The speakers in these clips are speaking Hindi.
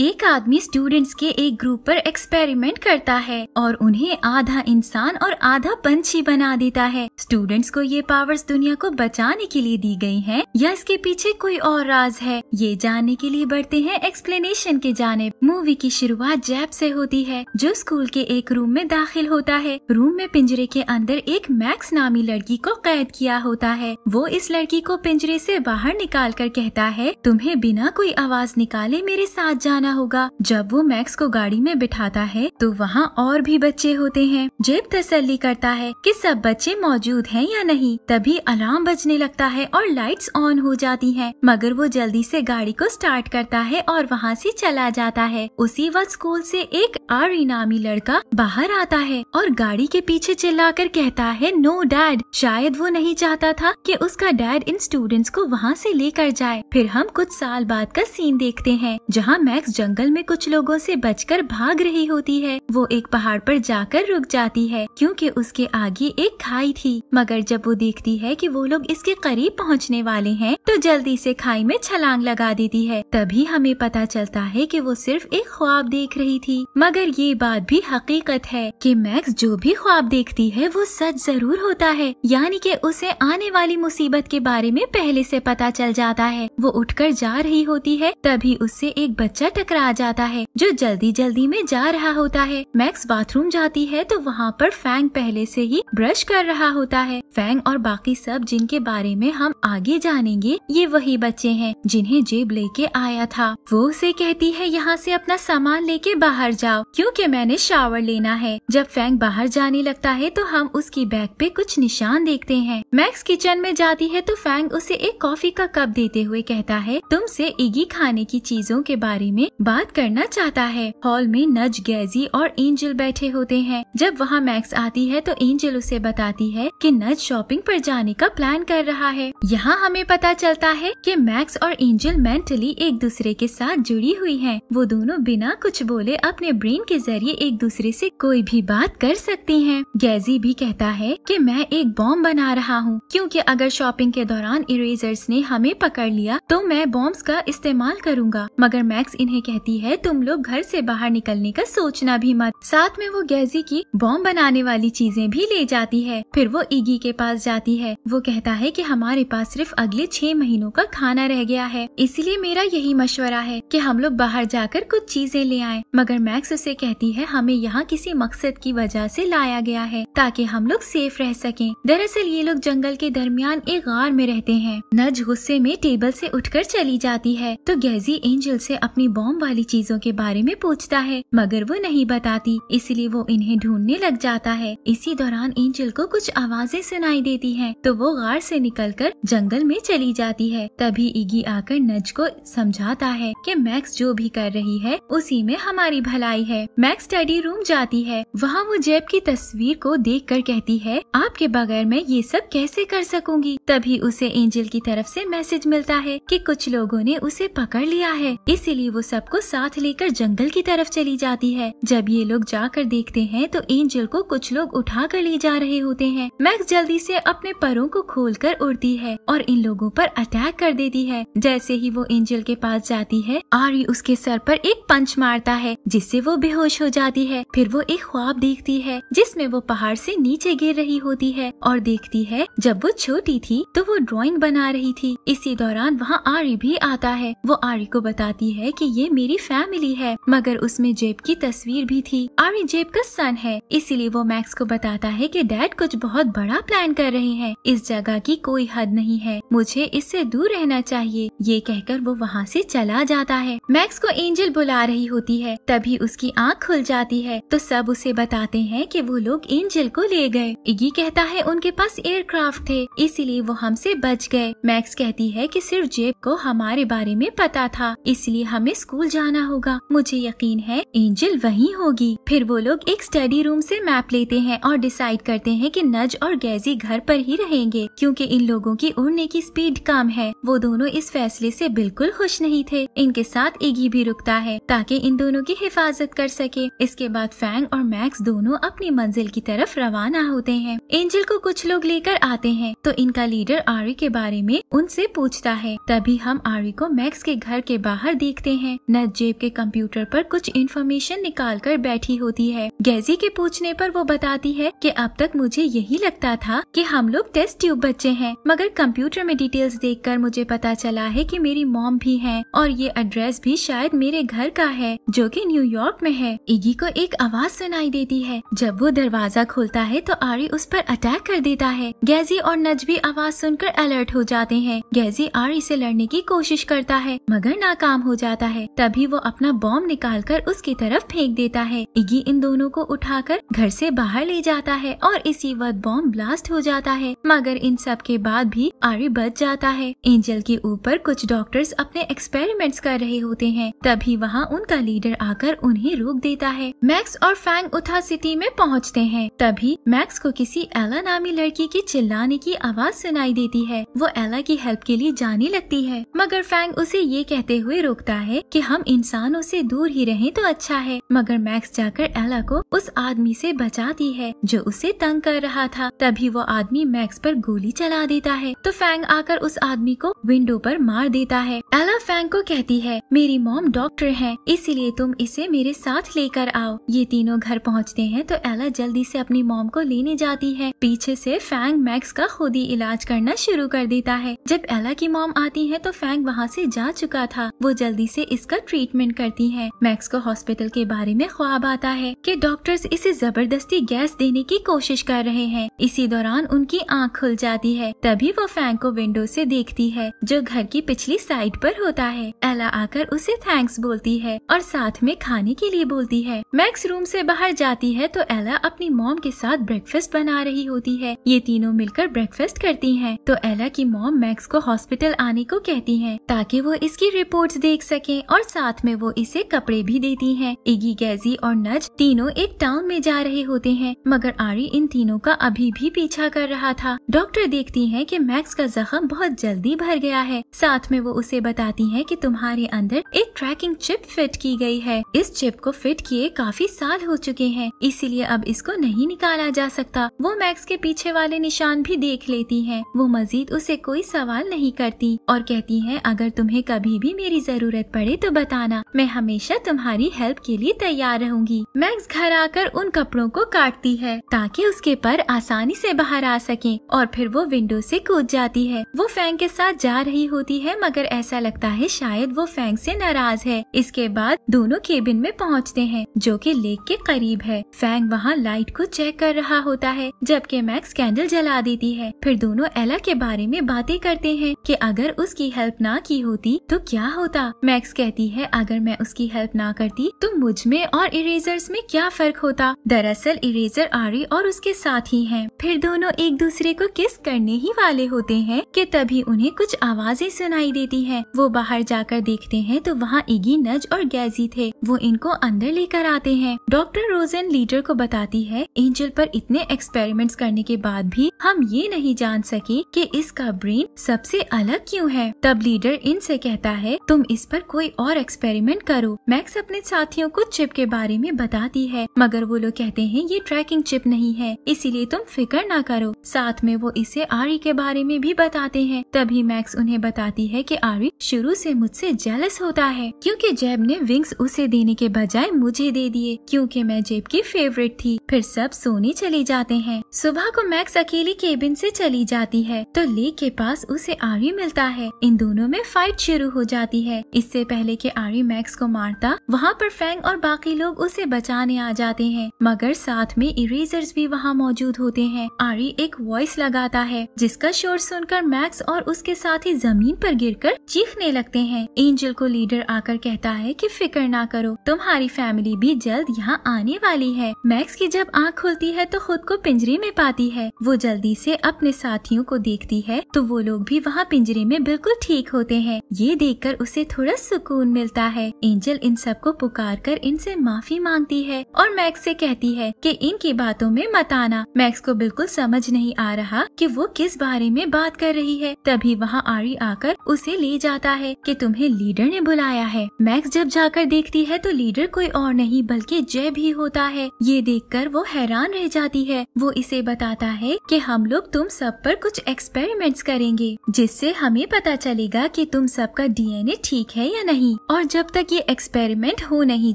एक आदमी स्टूडेंट्स के एक ग्रुप पर एक्सपेरिमेंट करता है और उन्हें आधा इंसान और आधा पंछी बना देता है स्टूडेंट्स को ये पावर्स दुनिया को बचाने के लिए दी गई हैं या इसके पीछे कोई और राज है ये जानने के लिए बढ़ते हैं एक्सप्लेनेशन के जाने मूवी की शुरुआत जैप से होती है जो स्कूल के एक रूम में दाखिल होता है रूम में पिंजरे के अंदर एक मैक्स नामी लड़की को कैद किया होता है वो इस लड़की को पिंजरे से बाहर निकाल कर कहता है तुम्हें बिना कोई आवाज निकाले मेरे साथ जाना करना होगा जब वो मैक्स को गाड़ी में बिठाता है तो वहाँ और भी बच्चे होते हैं जेब तसल्ली करता है कि सब बच्चे मौजूद हैं या नहीं तभी अलार्म बजने लगता है और लाइट्स ऑन हो जाती हैं मगर वो जल्दी से गाड़ी को स्टार्ट करता है और वहाँ से चला जाता है उसी वक्त स्कूल से एक आर इनामी लड़का बाहर आता है और गाड़ी के पीछे चिल्लाकर कहता है नो डैड शायद वो नहीं चाहता था कि उसका डैड इन स्टूडेंट्स को वहाँ से लेकर जाए फिर हम कुछ साल बाद का सीन देखते हैं जहाँ मैक्स जंगल में कुछ लोगों से बचकर भाग रही होती है वो एक पहाड़ पर जाकर रुक जाती है क्योंकि उसके आगे एक खाई थी मगर जब वो देखती है की वो लोग इसके करीब पहुँचने वाले है तो जल्दी से खाई में छलांग लगा देती है तभी हमें पता चलता है की वो सिर्फ एक ख्वाब देख रही थी मगर मगर ये बात भी हकीकत है कि मैक्स जो भी ख्वाब देखती है वो सच जरूर होता है यानी कि उसे आने वाली मुसीबत के बारे में पहले से पता चल जाता है वो उठकर जा रही होती है तभी उससे एक बच्चा टकरा जाता है जो जल्दी जल्दी में जा रहा होता है मैक्स बाथरूम जाती है तो वहाँ पर फैंग पहले से ही ब्रश कर रहा होता है फैंग और बाकी सब जिनके बारे में हम आगे जानेंगे ये वही बच्चे हैं जिन्हें जेब लेके आया था वो उसे कहती है यहाँ से अपना सामान लेके बाहर जाओ क्योंकि मैंने शावर लेना है जब फैंक बाहर जाने लगता है तो हम उसकी बैग पे कुछ निशान देखते हैं मैक्स किचन में जाती है तो फैंक उसे एक कॉफी का कप देते हुए कहता है तुम ऐसी इगी खाने की चीजों के बारे में बात करना चाहता है हॉल में नज गैजी और एंजल बैठे होते हैं जब वहाँ मैक्स आती है तो एंजल उसे बताती है की नज शॉपिंग आरोप जाने का प्लान कर रहा है यहाँ हमें पता चलता है कि मैक्स और एंजल मेंटली एक दूसरे के साथ जुड़ी हुई हैं। वो दोनों बिना कुछ बोले अपने ब्रेन स्क्रीन के जरिए एक दूसरे से कोई भी बात कर सकती हैं। गैजी भी कहता है कि मैं एक बॉम्ब बना रहा हूँ क्योंकि अगर शॉपिंग के दौरान इरेजर्स ने हमें पकड़ लिया तो मैं बॉम्ब का इस्तेमाल करूँगा मगर मैक्स इन्हें कहती है तुम लोग घर ऐसी बाहर निकलने का सोचना भी मत साथ में वो गैजी की बॉम्ब बनाने वाली चीजें भी ले जाती है फिर वो ईगी के पास जाती है वो कहता है की हमारे पास सिर्फ अगले छह महीनों का खाना रह गया है इसलिए मेरा यही मशवरा है की हम लोग बाहर जाकर कुछ चीजें ले आए मगर मैक्स उसे से कहती है हमें यहाँ किसी मकसद की वजह से लाया गया है ताकि हम लोग सेफ रह सकें दरअसल ये लोग जंगल के दरमियान एक गार में रहते हैं नज गुस्से में टेबल से उठकर चली जाती है तो गैजी एंजल से अपनी बॉम्ब वाली चीजों के बारे में पूछता है मगर वो नहीं बताती इसलिए वो इन्हें ढूंढने लग जाता है इसी दौरान एंजल को कुछ आवाजें सुनाई देती है तो वो गार से कर जंगल में चली जाती है तभी इगी आकर नज को समझाता है की मैक्स जो भी कर रही है उसी में हमारी भलाई है है मैक्स स्टडी रूम जाती है वहाँ वो जैब की तस्वीर को देख कर कहती है आपके बगैर मैं ये सब कैसे कर सकूंगी तभी उसे एंजल की तरफ से मैसेज मिलता है कि कुछ लोगों ने उसे पकड़ लिया है इसीलिए वो सबको साथ लेकर जंगल की तरफ चली जाती है जब ये लोग जाकर देखते हैं तो एंजल को कुछ लोग उठा कर ले जा रहे होते हैं मैक्स जल्दी से अपने परों को खोल कर उड़ती है और इन लोगों पर अटैक कर देती है जैसे ही वो एंजल के पास जाती है आरी उसके सर पर एक पंच मारता है जिससे वो बेहोश हो जाती है फिर वो एक ख्वाब देखती है जिसमे वो पहाड़ से नीचे गिर रही होती है और देखती है जब वो छोटी थी तो वो ड्राइंग बना रही थी इसी दौरान वहाँ आरी भी आता है वो आरी को बताती है कि ये मेरी फैमिली है मगर उसमें जेब की तस्वीर भी थी आरी जेब का सन है इसीलिए वो मैक्स को बताता है कि डैड कुछ बहुत बड़ा प्लान कर रहे हैं इस जगह की कोई हद नहीं है मुझे इससे दूर रहना चाहिए ये कहकर वो वहाँ से चला जाता है मैक्स को एंजल बुला रही होती है तभी उसकी की आंख खुल जाती है तो सब उसे बताते हैं कि वो लोग एंजल को ले गए इगी कहता है उनके पास एयरक्राफ्ट थे इसीलिए वो हमसे बच गए मैक्स कहती है कि सिर्फ जेब को हमारे बारे में पता था इसलिए हमें स्कूल जाना होगा मुझे यकीन है एंजल वही होगी फिर वो लोग एक स्टडी रूम से मैप लेते हैं और डिसाइड करते हैं कि नज और गैजी घर पर ही रहेंगे क्योंकि इन लोगों की उड़ने की स्पीड कम है वो दोनों इस फैसले से बिल्कुल खुश नहीं थे इनके साथ इगी भी रुकता है ताकि इन दोनों की हिफाजत कर सके इसके बाद फैंग और मैक्स दोनों अपनी मंजिल की तरफ रवाना होते हैं एंजल को कुछ लोग लेकर आते हैं तो इनका लीडर आरी के बारे में उनसे पूछता है तभी हम आरी को मैक्स के घर के बाहर देखते हैं नद जेब के कंप्यूटर पर कुछ इन्फॉर्मेशन निकाल कर बैठी होती है गैजी के पूछने पर वो बताती है कि अब तक मुझे यही लगता था कि हम लोग टेस्ट ट्यूब बच्चे हैं मगर कंप्यूटर में डिटेल्स देखकर मुझे पता चला है कि मेरी मॉम भी हैं और ये एड्रेस भी शायद मेरे घर का है जो कि न्यूयॉर्क में में है इगी को एक आवाज सुनाई देती है जब वो दरवाजा खोलता है तो आरी उस पर अटैक कर देता है गैजी और नजबी आवाज सुनकर अलर्ट हो जाते हैं गैजी आरी से लड़ने की कोशिश करता है मगर नाकाम हो जाता है तभी वो अपना बॉम्ब निकाल कर उसकी तरफ फेंक देता है इगी इन दोनों को उठाकर घर से बाहर ले जाता है और इसी वक्त बॉम्ब ब्लास्ट हो जाता है मगर इन सब के बाद भी आरी बच जाता है एंजल के ऊपर कुछ डॉक्टर्स अपने एक्सपेरिमेंट्स कर रहे होते हैं तभी वहाँ उनका लीडर आकर उन्हें रोक देता है मैक्स और फैंग उठा सिटी में पहुंचते हैं तभी मैक्स को किसी एला नामी लड़की के चिल्लाने की आवाज सुनाई देती है वो एला की हेल्प के लिए जाने लगती है मगर फैंग उसे ये कहते हुए रोकता है कि हम इंसानों से दूर ही रहें तो अच्छा है मगर मैक्स जाकर एला को उस आदमी से बचाती है जो उसे तंग कर रहा था तभी वो आदमी मैक्स पर गोली चला देता है तो फैंग आकर उस आदमी को विंडो पर मार देता है एला फैंग को कहती है मेरी मॉम डॉक्टर है इसीलिए तुम इसे मेरे साथ साथ लेकर आओ ये तीनों घर पहुँचते हैं तो एला जल्दी से अपनी मॉम को लेने जाती है पीछे से फैंग मैक्स का खुद ही इलाज करना शुरू कर देता है जब एला की मॉम आती है तो फैंग वहाँ से जा चुका था वो जल्दी से इसका ट्रीटमेंट करती है मैक्स को हॉस्पिटल के बारे में ख्वाब आता है कि डॉक्टर्स इसे जबरदस्ती गैस देने की कोशिश कर रहे हैं इसी दौरान उनकी आँख खुल जाती है तभी वो फैंग को विंडो से देखती है जो घर की पिछली साइड पर होता है एला आकर उसे थैंक्स बोलती है और साथ में खाने के लिए लिए बोलती है मैक्स रूम से बाहर जाती है तो एला अपनी मॉम के साथ ब्रेकफास्ट बना रही होती है ये तीनों मिलकर ब्रेकफास्ट करती हैं तो एला की मॉम मैक्स को हॉस्पिटल आने को कहती हैं ताकि वो इसकी रिपोर्ट्स देख सके और साथ में वो इसे कपड़े भी देती है इगी गैजी और नज तीनों एक टाउन में जा रहे होते हैं मगर आरी इन तीनों का अभी भी पीछा कर रहा था डॉक्टर देखती है की मैक्स का जख्म बहुत जल्दी भर गया है साथ में वो उसे बताती है की तुम्हारे अंदर एक ट्रैकिंग चिप फिट की गई है इस चिप को को फिट किए काफी साल हो चुके हैं इसीलिए अब इसको नहीं निकाला जा सकता वो मैक्स के पीछे वाले निशान भी देख लेती है वो मजीद उसे कोई सवाल नहीं करती और कहती है अगर तुम्हें कभी भी मेरी जरूरत पड़े तो बताना मैं हमेशा तुम्हारी हेल्प के लिए तैयार रहूंगी मैक्स घर आकर उन कपड़ों को काटती है ताकि उसके पर आसानी से बाहर आ सके और फिर वो विंडो से कूद जाती है वो फैंग के साथ जा रही होती है मगर ऐसा लगता है शायद वो फैंग से नाराज है इसके बाद दोनों केबिन में पहुंच पहुंचते हैं जो कि लेक के करीब है फैंग वहाँ लाइट को चेक कर रहा होता है जबकि मैक्स कैंडल जला देती है फिर दोनों एला के बारे में बातें करते हैं कि अगर उसकी हेल्प ना की होती तो क्या होता मैक्स कहती है अगर मैं उसकी हेल्प ना करती तो मुझ में और इरेजर में क्या फर्क होता दरअसल इरेजर आरी और उसके साथ ही है फिर दोनों एक दूसरे को किस करने ही वाले होते हैं की तभी उन्हें कुछ आवाजें सुनाई देती है वो बाहर जाकर देखते हैं तो वहाँ इगी नज और गैजी थे वो इनको अंदर लेकर आते हैं डॉक्टर रोजन लीडर को बताती है एंजल पर इतने एक्सपेरिमेंट्स करने के बाद भी हम ये नहीं जान सके कि इसका ब्रेन सबसे अलग क्यों है तब लीडर इनसे कहता है तुम इस पर कोई और एक्सपेरिमेंट करो मैक्स अपने साथियों को चिप के बारे में बताती है मगर वो लोग कहते हैं ये ट्रैकिंग चिप नहीं है इसीलिए तुम फिक्र ना करो साथ में वो इसे आरी के बारे में भी बताते हैं तभी मैक्स उन्हें बताती है कि आरी शुरू से मुझसे जेलस होता है क्योंकि जैब ने विंग्स उसे देने के बजाय बजाय मुझे दे दिए क्योंकि मैं जेब की फेवरेट थी फिर सब सोने चले जाते हैं सुबह को मैक्स अकेली केबिन से चली जाती है तो ली के पास उसे आरी मिलता है इन दोनों में फाइट शुरू हो जाती है इससे पहले कि आरी मैक्स को मारता वहाँ पर फैंग और बाकी लोग उसे बचाने आ जाते हैं मगर साथ में इरेजर भी वहाँ मौजूद होते हैं आरी एक वॉइस लगाता है जिसका शोर सुनकर मैक्स और उसके साथ ही जमीन पर गिरकर चीखने लगते हैं एंजल को लीडर आकर कहता है कि फिक्र ना करो तुम्हारे सारी फैमिली भी जल्द यहाँ आने वाली है मैक्स की जब आँख खुलती है तो खुद को पिंजरे में पाती है वो जल्दी से अपने साथियों को देखती है तो वो लोग भी वहाँ पिंजरे में बिल्कुल ठीक होते हैं ये देखकर उसे थोड़ा सुकून मिलता है एंजल इन सबको पुकार कर इनसे माफी मांगती है और मैक्स से कहती है कि इनकी बातों में मत आना मैक्स को बिल्कुल समझ नहीं आ रहा कि वो किस बारे में बात कर रही है तभी वहाँ आरी आकर उसे ले जाता है कि तुम्हें लीडर ने बुलाया है मैक्स जब जाकर देखती है तो लीडर कोई और नहीं बल्कि जय भी होता है ये देखकर वो हैरान रह जाती है वो इसे बताता है कि हम लोग तुम सब पर कुछ एक्सपेरिमेंट्स करेंगे जिससे हमें पता चलेगा कि तुम सबका डीएनए ठीक है या नहीं और जब तक ये एक्सपेरिमेंट हो नहीं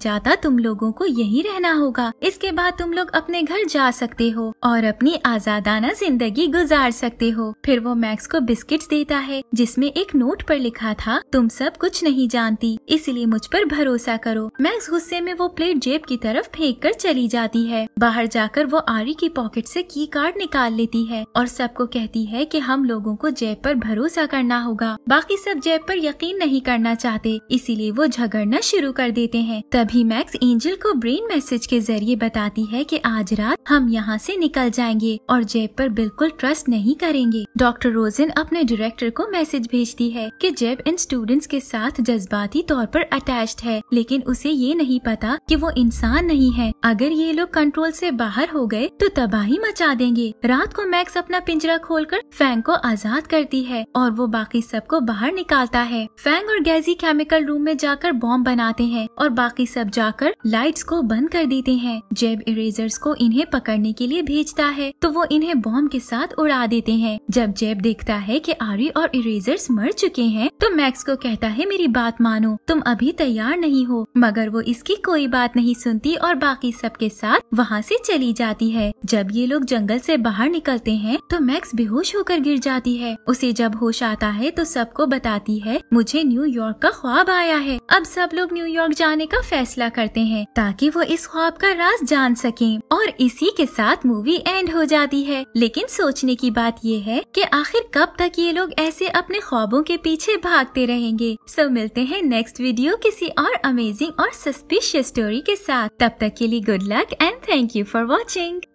जाता तुम लोगों को यही रहना होगा इसके बाद तुम लोग अपने घर जा सकते हो और अपनी आजादाना जिंदगी गुजार सकते हो फिर वो मैक्स को बिस्किट्स देता है जिसमें एक नोट पर लिखा था तुम सब कुछ नहीं जानती इसलिए मुझ पर भरोसा करो मैक्स गुस्से में वो प्लेट जेब की तरफ फेंक कर चली जाती है बाहर जाकर वो आरी की पॉकेट से की कार्ड निकाल लेती है और सबको कहती है कि हम लोगों को जेब पर भरोसा करना होगा बाकी सब जेब पर यकीन नहीं करना चाहते इसीलिए वो झगड़ना शुरू कर देते हैं तभी मैक्स एंजल को ब्रेन मैसेज के जरिए बताती है कि आज रात हम यहाँ से निकल जाएंगे और जेब पर बिल्कुल ट्रस्ट नहीं करेंगे डॉक्टर रोजन अपने डायरेक्टर को मैसेज भेजती है कि जेब इन स्टूडेंट्स के साथ जज्बाती तौर पर अटैच्ड है लेकिन उसे ये नहीं नहीं पता कि वो इंसान नहीं है अगर ये लोग कंट्रोल से बाहर हो गए तो तबाही मचा देंगे रात को मैक्स अपना पिंजरा खोलकर फैंग को आजाद करती है और वो बाकी सबको बाहर निकालता है फैंग और गैजी केमिकल रूम में जाकर बॉम्ब बनाते हैं और बाकी सब जाकर लाइट्स को बंद कर देते हैं जेब इरेजर्स को इन्हें पकड़ने के लिए भेजता है तो वो इन्हें बॉम्ब के साथ उड़ा देते हैं जब जेब देखता है की आरी और इरेजर्स मर चुके हैं तो मैक्स को कहता है मेरी बात मानो तुम अभी तैयार नहीं हो मगर वो इस इसकी कोई बात नहीं सुनती और बाकी सबके साथ वहाँ से चली जाती है जब ये लोग जंगल से बाहर निकलते हैं तो मैक्स बेहोश होकर गिर जाती है उसे जब होश आता है तो सबको बताती है मुझे न्यूयॉर्क का ख्वाब आया है अब सब लोग न्यूयॉर्क जाने का फैसला करते हैं ताकि वो इस ख्वाब का राज जान सके और इसी के साथ मूवी एंड हो जाती है लेकिन सोचने की बात ये है की आखिर कब तक ये लोग ऐसे अपने ख्वाबों के पीछे भागते रहेंगे सब मिलते हैं नेक्स्ट वीडियो किसी और अमेजिंग और सस्पेंस डिश स्टोरी के साथ तब तक के लिए good luck and thank you for watching